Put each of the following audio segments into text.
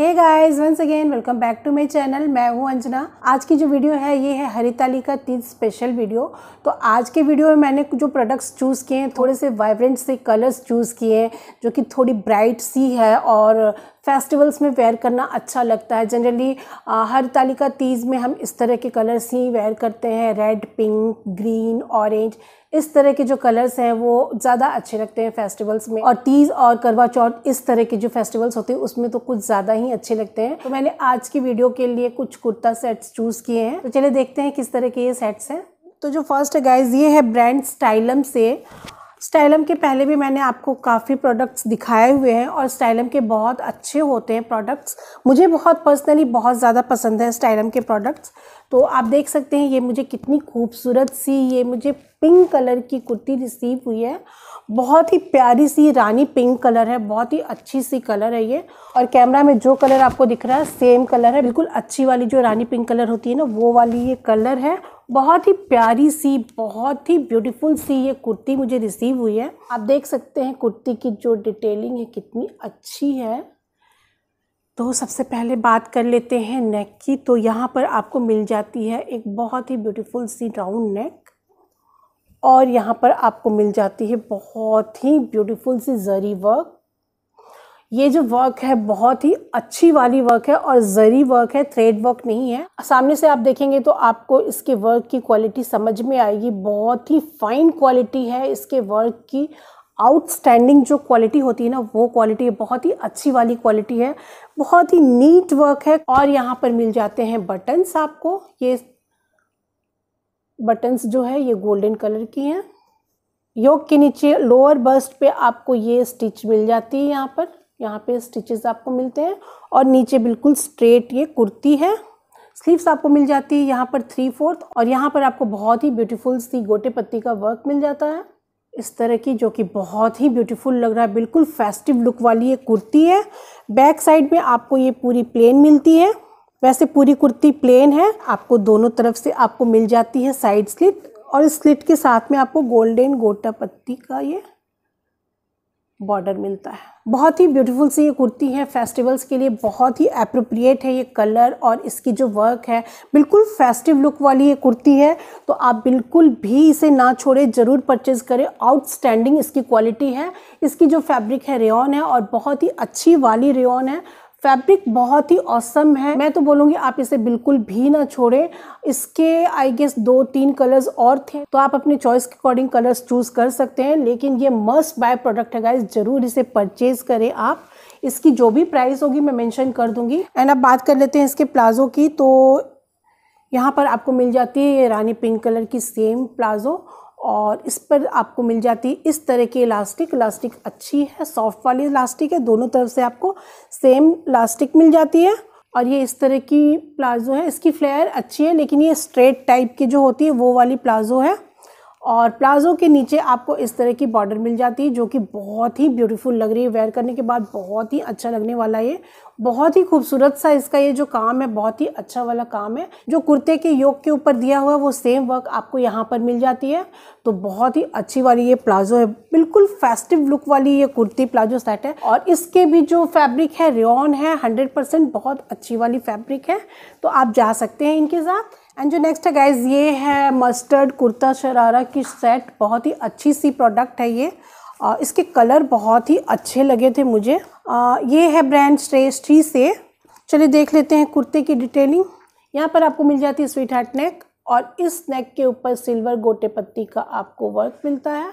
hey guys once again welcome back to my channel मैं हूं अंजना आज की जो वीडियो है ये है हरिताली का तीन स्पेशल वीडियो तो आज के वीडियो में मैंने जो प्रोडक्ट्स चूज़ किए हैं थोड़े से वाइब्रेंट से कलर्स चूज़ किए हैं जो कि थोड़ी ब्राइट सी है और फेस्टिवल्स में वेयर करना अच्छा लगता है जनरली हर तालिका तीज में हम इस तरह के कलर्स ही वेयर करते हैं रेड पिंक ग्रीन ऑरेंज इस तरह के जो कलर्स हैं वो ज़्यादा अच्छे लगते हैं फेस्टिवल्स में और तीज और करवा चौथ इस तरह के जो फेस्टिवल्स होते हैं उसमें तो कुछ ज़्यादा ही अच्छे लगते हैं तो मैंने आज की वीडियो के लिए कुछ कुर्ता सेट्स चूज़ किए हैं तो चलिए देखते हैं किस तरह के ये सेट्स हैं तो जो फर्स्ट है गाइज ये है ब्रांड स्टाइलम से स्टाइलम के पहले भी मैंने आपको काफ़ी प्रोडक्ट्स दिखाए हुए हैं और स्टाइलम के बहुत अच्छे होते हैं प्रोडक्ट्स मुझे बहुत पर्सनली बहुत ज़्यादा पसंद है स्टाइलम के प्रोडक्ट्स तो आप देख सकते हैं ये मुझे कितनी खूबसूरत सी ये मुझे पिंक कलर की कुर्ती रिसीव हुई है बहुत ही प्यारी सी रानी पिंक कलर है बहुत ही अच्छी सी कलर है ये और कैमरा में जो कलर आपको दिख रहा है सेम कलर है बिल्कुल अच्छी वाली जो रानी पिंक कलर होती है ना वो वाली ये कलर है बहुत ही प्यारी सी बहुत ही ब्यूटीफुल सी ये कुर्ती मुझे रिसीव हुई है आप देख सकते हैं कुर्ती की जो डिटेलिंग है कितनी अच्छी है तो सबसे पहले बात कर लेते हैं नेक की तो यहाँ पर आपको मिल जाती है एक बहुत ही ब्यूटीफुल सी राउंड नेक और यहाँ पर आपको मिल जाती है बहुत ही ब्यूटीफुल सी जरी वर्क ये जो वर्क है बहुत ही अच्छी वाली वर्क है और जरी वर्क है थ्रेड वर्क नहीं है सामने से आप देखेंगे तो आपको इसके वर्क की क्वालिटी समझ में आएगी बहुत ही फाइन क्वालिटी है इसके वर्क की आउटस्टैंडिंग जो क्वालिटी होती है ना वो क्वालिटी बहुत ही अच्छी वाली क्वालिटी है बहुत ही नीट वर्क है और यहाँ पर मिल जाते हैं बटन्स आपको ये बटन्स जो है ये गोल्डन कलर की हैं योग के नीचे लोअर बस्ट पे आपको ये स्टिच मिल जाती है यहाँ पर यहाँ पे स्टिचेस आपको मिलते हैं और नीचे बिल्कुल स्ट्रेट ये कुर्ती है स्लीव्स आपको मिल जाती है यहाँ पर थ्री फोर्थ और यहाँ पर आपको बहुत ही ब्यूटीफुल सी गोटे पत्ती का वर्क मिल जाता है इस तरह की जो कि बहुत ही ब्यूटीफुल लग रहा है बिल्कुल फेस्टिव लुक वाली ये कुर्ती है बैक साइड में आपको ये पूरी प्लेन मिलती है वैसे पूरी कुर्ती प्लेन है आपको दोनों तरफ से आपको मिल जाती है साइड स्लिट और स्लिट के साथ में आपको गोल्डन गोटा पत्ती का ये बॉर्डर मिलता है बहुत ही ब्यूटीफुल सी ये कुर्ती है फेस्टिवल्स के लिए बहुत ही अप्रोप्रिएट है ये कलर और इसकी जो वर्क है बिल्कुल फेस्टिव लुक वाली ये कुर्ती है तो आप बिल्कुल भी इसे ना छोड़े ज़रूर परचेज़ करें आउटस्टैंडिंग इसकी क्वालिटी है इसकी जो फैब्रिक है रेन है और बहुत ही अच्छी वाली रेन है फैब्रिक बहुत ही औसम है मैं तो बोलूँगी आप इसे बिल्कुल भी ना छोड़ें इसके आई गेस दो तीन कलर्स और थे तो आप अपने चॉइस के अकॉर्डिंग कलर्स चूज़ कर सकते हैं लेकिन ये मस्ट बाय प्रोडक्ट है गाइज ज़रूर इसे परचेज़ करें आप इसकी जो भी प्राइस होगी मैं मेंशन कर दूंगी एंड अब बात कर लेते हैं इसके प्लाजो की तो यहाँ पर आपको मिल जाती है ये रानी पिंक कलर की सेम प्लाजो और इस पर आपको मिल जाती इस तरह की इलास्टिक इलास्टिक अच्छी है सॉफ्ट वाली इलास्टिक है दोनों तरफ से आपको सेम इलास्टिक मिल जाती है और ये इस तरह की प्लाजो है इसकी फ्लेयर अच्छी है लेकिन ये स्ट्रेट टाइप की जो होती है वो वाली प्लाजो है और प्लाजो के नीचे आपको इस तरह की बॉर्डर मिल जाती है जो कि बहुत ही ब्यूटीफुल लग रही है वेयर करने के बाद बहुत ही अच्छा लगने वाला ये बहुत ही खूबसूरत सा इसका ये जो काम है बहुत ही अच्छा वाला काम है जो कुर्ते के योग के ऊपर दिया हुआ है वो सेम वर्क आपको यहाँ पर मिल जाती है तो बहुत ही अच्छी वाली ये प्लाजो है बिल्कुल फेस्टिव लुक वाली ये कुर्ती प्लाजो सेट है और इसके भी जो फैब्रिक है रेन है हंड्रेड बहुत अच्छी वाली फैब्रिक है तो आप जा सकते हैं इनके साथ एंड जो नेक्स्ट है गाइज ये है मस्टर्ड कुर्ता शरारा की सेट बहुत ही अच्छी सी प्रोडक्ट है ये आ, इसके कलर बहुत ही अच्छे लगे थे मुझे आ, ये है ब्रांड स्ट्रेस्ट्री से चलिए देख लेते हैं कुर्ते की डिटेलिंग यहाँ पर आपको मिल जाती है स्वीट हार्ट नेक और इस नेक के ऊपर सिल्वर गोटे पत्ती का आपको वर्क मिलता है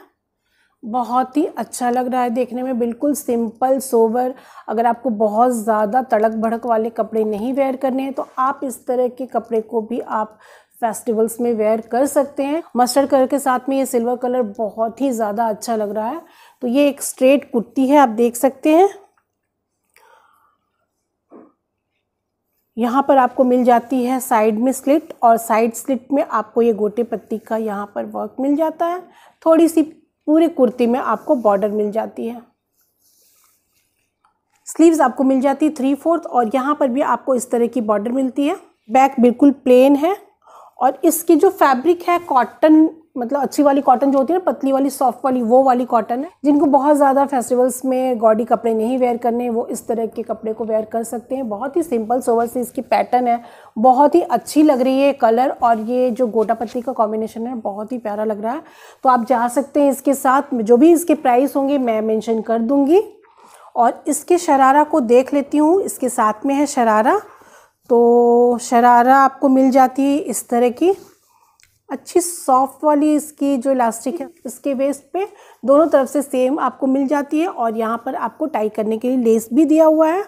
बहुत ही अच्छा लग रहा है देखने में बिल्कुल सिंपल सोवर अगर आपको बहुत ज़्यादा तड़क भड़क वाले कपड़े नहीं वेयर करने हैं तो आप इस तरह के कपड़े को भी आप फेस्टिवल्स में वेयर कर सकते हैं मस्टर्ड कलर के साथ में ये सिल्वर कलर बहुत ही ज़्यादा अच्छा लग रहा है तो ये एक स्ट्रेट कुर्ती है आप देख सकते हैं यहाँ पर आपको मिल जाती है साइड में स्लिट और साइड स्लिट में आपको ये गोटे पत्ती का यहाँ पर वर्क मिल जाता है थोड़ी सी पूरी कुर्ती में आपको बॉर्डर मिल जाती है स्लीव्स आपको मिल जाती है थ्री फोर्थ और यहाँ पर भी आपको इस तरह की बॉर्डर मिलती है बैक बिल्कुल प्लेन है और इसकी जो फैब्रिक है कॉटन मतलब अच्छी वाली कॉटन जो होती है ना पतली वाली सॉफ्ट वाली वो वाली कॉटन है जिनको बहुत ज़्यादा फेस्टिवल्स में गॉडी कपड़े नहीं वेयर करने वो इस तरह के कपड़े को वेयर कर सकते हैं बहुत ही सिंपल सोवर से इसकी पैटर्न है बहुत ही अच्छी लग रही है कलर और ये जो गोटा पत्ती का कॉम्बिनेशन है बहुत ही प्यारा लग रहा है तो आप जा सकते हैं इसके साथ जो भी इसके प्राइस होंगे मैं मैंशन कर दूँगी और इसके शरारा को देख लेती हूँ इसके साथ में है शरारा तो शरारा आपको मिल जाती है इस तरह की अच्छी सॉफ्ट वाली इसकी जो इलास्टिक है इसके वेस्ट पे दोनों तरफ से सेम आपको मिल जाती है और यहाँ पर आपको टाई करने के लिए लेस भी दिया हुआ है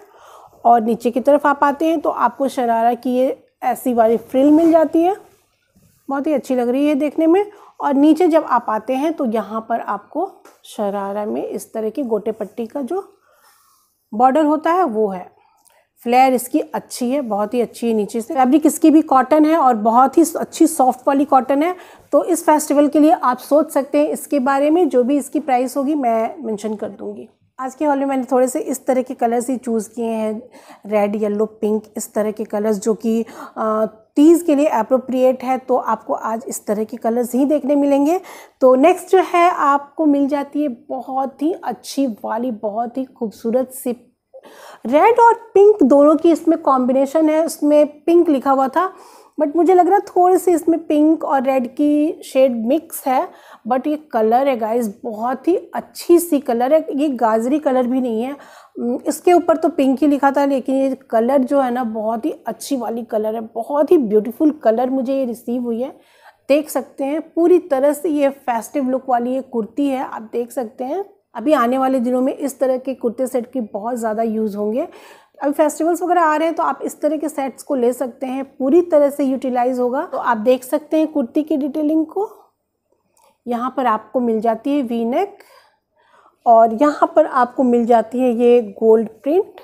और नीचे की तरफ आप आते हैं तो आपको शरारा की ये ऐसी वाली फ्रिल मिल जाती है बहुत ही अच्छी लग रही है देखने में और नीचे जब आप आते हैं तो यहाँ पर आपको शरारा में इस तरह की गोटे पट्टी का जो बॉर्डर होता है वो है फ्लेयर इसकी अच्छी है बहुत ही अच्छी है नीचे से फैब्रिक इसकी भी कॉटन है और बहुत ही अच्छी सॉफ्ट वाली कॉटन है तो इस फेस्टिवल के लिए आप सोच सकते हैं इसके बारे में जो भी इसकी प्राइस होगी मैं मेंशन कर दूंगी आज के हॉल में मैंने थोड़े से इस तरह के कलर्स ही चूज़ किए हैं रेड येलो पिंक इस तरह के कलर्स जो कि तीज के लिए अप्रोप्रिएट है तो आपको आज इस तरह के कलर्स ही देखने मिलेंगे तो नेक्स्ट जो है आपको मिल जाती है बहुत ही अच्छी वाली बहुत ही खूबसूरत सी रेड और पिंक दोनों की इसमें कॉम्बिनेशन है उसमें पिंक लिखा हुआ था बट मुझे लग रहा है थोड़ी सी इसमें पिंक और रेड की शेड मिक्स है बट ये कलर है गाइस बहुत ही अच्छी सी कलर है ये गाजरी कलर भी नहीं है इसके ऊपर तो पिंक ही लिखा था लेकिन ये कलर जो है ना बहुत ही अच्छी वाली कलर है बहुत ही ब्यूटीफुल कलर मुझे ये रिसीव हुई है देख सकते हैं पूरी तरह से ये फेस्टिव लुक वाली ये कुर्ती है आप देख सकते हैं अभी आने वाले दिनों में इस तरह के कुर्ते सेट की बहुत ज़्यादा यूज़ होंगे अभी फेस्टिवल्स वगैरह आ रहे हैं तो आप इस तरह के सेट्स को ले सकते हैं पूरी तरह से यूटिलाइज़ होगा तो आप देख सकते हैं कुर्ती की डिटेलिंग को यहाँ पर आपको मिल जाती है वी नेक और यहाँ पर आपको मिल जाती है ये गोल्ड प्रिंट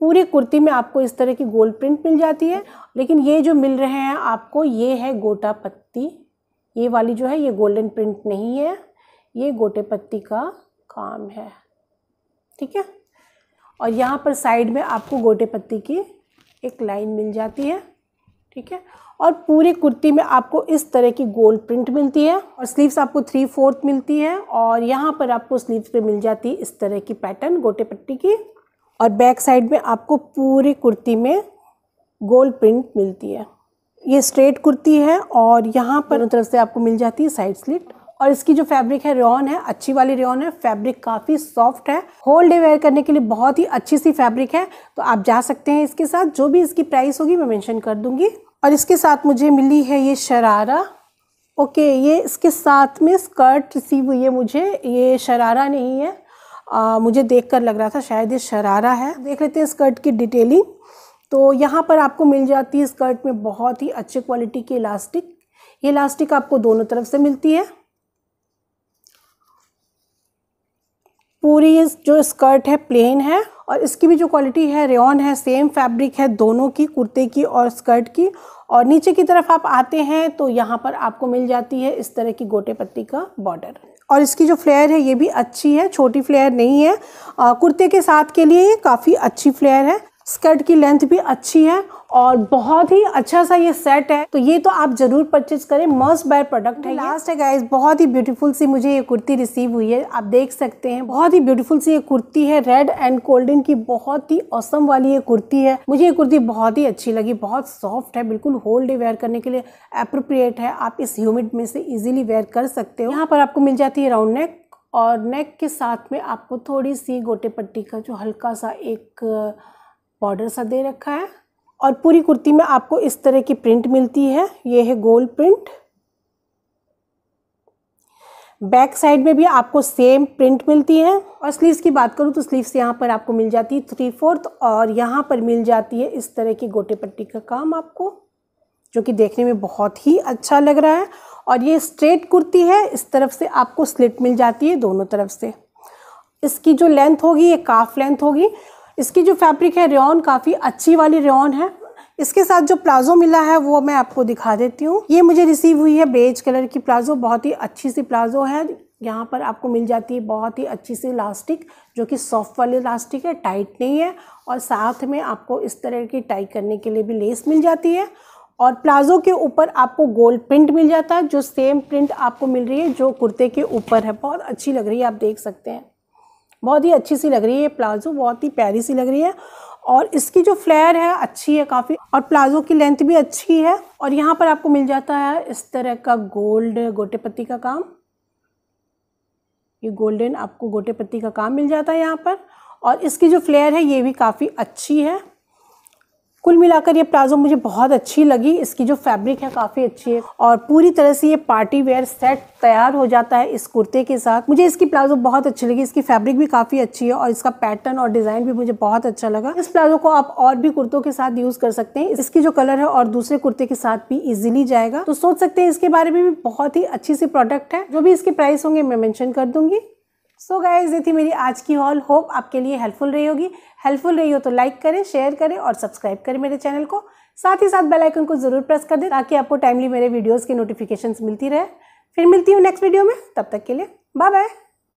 पूरी कुर्ती में आपको इस तरह की गोल्ड प्रिंट मिल जाती है लेकिन ये जो मिल रहे हैं आपको ये है गोटा पत्ती ये वाली जो है ये गोल्डन प्रिंट नहीं है ये गोटे पत्ती का काम है ठीक है और यहाँ पर साइड में आपको गोटे पत्ती की एक लाइन मिल जाती है ठीक है और पूरी कुर्ती में आपको इस तरह की गोल प्रिंट मिलती है और स्लीव्स आपको थ्री फोर्थ मिलती है और यहाँ पर आपको स्लीव्स पे मिल जाती है इस तरह की पैटर्न गोटे पट्टी की और बैक साइड में आपको पूरी कुर्ती में गोल प्रिंट मिलती है ये स्ट्रेट कुर्ती है और यहाँ पर तरफ से आपको मिल जाती है साइड स्लिट और इसकी जो फैब्रिक है रेन है अच्छी वाली रेन है फैब्रिक काफ़ी सॉफ्ट है होल डे वेयर करने के लिए बहुत ही अच्छी सी फैब्रिक है तो आप जा सकते हैं इसके साथ जो भी इसकी प्राइस होगी मैं मेंशन कर दूंगी और इसके साथ मुझे मिली है ये शरारा ओके ये इसके साथ में स्कर्ट रिसीव हुई है मुझे ये शरारा नहीं है आ, मुझे देख कर लग रहा था शायद ये शरारा है देख लेते हैं स्कर्ट की डिटेलिंग तो यहाँ पर आपको मिल जाती है स्कर्ट में बहुत ही अच्छे क्वालिटी की इलास्टिक ये इलास्टिक आपको दोनों तरफ से मिलती है पूरी जो स्कर्ट है प्लेन है और इसकी भी जो क्वालिटी है रेन है सेम फैब्रिक है दोनों की कुर्ते की और स्कर्ट की और नीचे की तरफ आप आते हैं तो यहाँ पर आपको मिल जाती है इस तरह की गोटे पत्ती का बॉर्डर और इसकी जो फ्लेयर है ये भी अच्छी है छोटी फ्लेयर नहीं है कुर्ते के साथ के लिए ये काफ़ी अच्छी फ्लेयर है स्कर्ट की लेंथ भी अच्छी है और बहुत ही अच्छा सा ये सेट है तो ये तो आप जरूर परचेज करें मस्ट बाय प्रोडक्ट है लास्ट है गाइज बहुत ही ब्यूटीफुल सी मुझे ये कुर्ती रिसीव हुई है आप देख सकते हैं बहुत ही ब्यूटीफुल सी ये कुर्ती है रेड एंड गोल्डन की बहुत ही औसम वाली ये कुर्ती है मुझे ये कुर्ती बहुत ही अच्छी लगी बहुत सॉफ्ट है बिल्कुल होल डे वेयर करने के लिए अप्रोप्रिएट है आप इस ह्यूमिड में से इजिली वेयर कर सकते हो यहाँ पर आपको मिल जाती है राउंड नेक और नेक के साथ में आपको थोड़ी सी गोटे पट्टी का जो हल्का सा एक बॉर्डर सा दे रखा है और पूरी कुर्ती में आपको इस तरह की प्रिंट मिलती है ये है गोल प्रिंट बैक साइड में भी आपको सेम प्रिंट मिलती है और स्लीव्स की बात करूँ तो स्लीव्स यहाँ पर आपको मिल जाती है थ्री फोर्थ और यहाँ पर मिल जाती है इस तरह की गोटे पट्टी का काम आपको जो कि देखने में बहुत ही अच्छा लग रहा है और ये स्ट्रेट कुर्ती है इस तरफ से आपको स्लिट मिल जाती है दोनों तरफ से इसकी जो लेंथ होगी ये काफ लेंथ होगी इसकी जो फैब्रिक है रेन काफ़ी अच्छी वाली रेन है इसके साथ जो प्लाजो मिला है वो मैं आपको दिखा देती हूँ ये मुझे रिसीव हुई है बेज कलर की प्लाजो बहुत ही अच्छी सी प्लाजो है यहाँ पर आपको मिल जाती है बहुत ही अच्छी सी इलास्टिक जो कि सॉफ्ट वाली इलास्टिक है टाइट नहीं है और साथ में आपको इस तरह की टाई करने के लिए भी लेस मिल जाती है और प्लाजो के ऊपर आपको गोल्ड प्रिंट मिल जाता है जो सेम प्रिंट आपको मिल रही है जो कुर्ते के ऊपर है बहुत अच्छी लग रही है आप देख सकते हैं बहुत ही अच्छी सी लग रही है ये प्लाजो बहुत ही प्यारी सी लग रही है और इसकी जो फ्लेयर है अच्छी है काफ़ी और प्लाजो की लेंथ भी अच्छी है और यहाँ पर आपको मिल जाता है इस तरह का गोल्ड गोटे पत्ती का काम ये गोल्डन आपको गोटे पत्ती का काम मिल जाता है यहाँ पर और इसकी जो फ्लेयर है ये भी काफ़ी अच्छी है कुल मिलाकर ये प्लाजो मुझे बहुत अच्छी लगी इसकी जो फैब्रिक है काफ़ी अच्छी है और पूरी तरह से ये पार्टी वेयर सेट तैयार हो जाता है इस कुर्ते के साथ मुझे इसकी प्लाजो बहुत अच्छी लगी इसकी फैब्रिक भी काफ़ी अच्छी है और इसका पैटर्न और डिज़ाइन भी मुझे बहुत अच्छा लगा इस प्लाजो को आप और भी कुर्तों के साथ यूज़ कर सकते हैं इसकी जो कलर है और दूसरे कुर्ते के साथ भी ईजिली जाएगा तो सोच सकते हैं इसके बारे में भी बहुत ही अच्छी सी प्रोडक्ट है जो भी इसके प्राइस होंगे मैं मैंशन कर दूंगी सो गाइज ये थी मेरी आज की हॉल होप आपके लिए हेल्पफुल रही होगी हेल्पफुल रही हो तो लाइक करें शेयर करें और सब्सक्राइब करें मेरे चैनल को साथ ही साथ बेल आइकन को ज़रूर प्रेस कर दें ताकि आपको टाइमली मेरे वीडियोस की नोटिफिकेशंस मिलती रहे फिर मिलती हूँ नेक्स्ट वीडियो में तब तक के लिए बाय बाय